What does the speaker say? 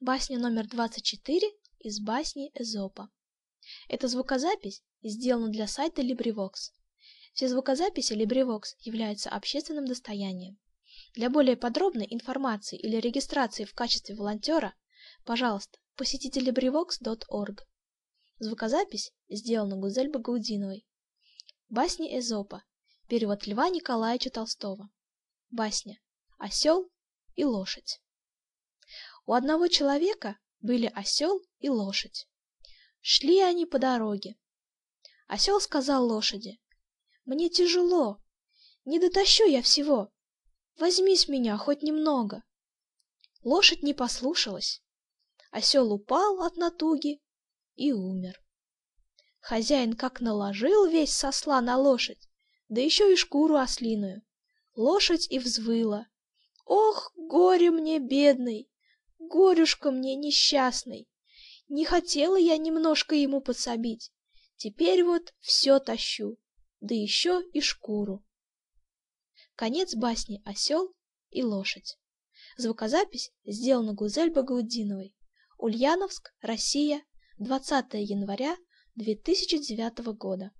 басню номер 24 из басни Эзопа. Эта звукозапись сделана для сайта LibriVox. Все звукозаписи LibriVox являются общественным достоянием. Для более подробной информации или регистрации в качестве волонтера, пожалуйста, посетите LibriVox.org. Звукозапись сделана Гузель Багаудиновой. Басни Эзопа. Перевод Льва Николаевича Толстого. Басня «Осел и лошадь». У одного человека были осел и лошадь. Шли они по дороге. Осел сказал лошади, «Мне тяжело, не дотащу я всего. Возьми с меня хоть немного». Лошадь не послушалась. Осел упал от натуги и умер. Хозяин как наложил весь сосла на лошадь, да еще и шкуру ослиную. Лошадь и взвыла. «Ох, горе мне, бедный! горюшка мне несчастный. Не хотела я немножко ему подсобить. Теперь вот все тащу, да еще и шкуру. Конец басни «Осел и лошадь». Звукозапись сделана Гузель Багаудиновой. Ульяновск, Россия, 20 января 2009 года.